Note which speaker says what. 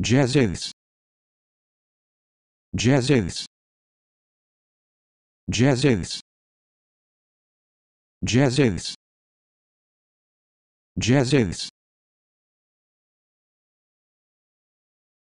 Speaker 1: Jesus Jesus Jesus Jesus Jesus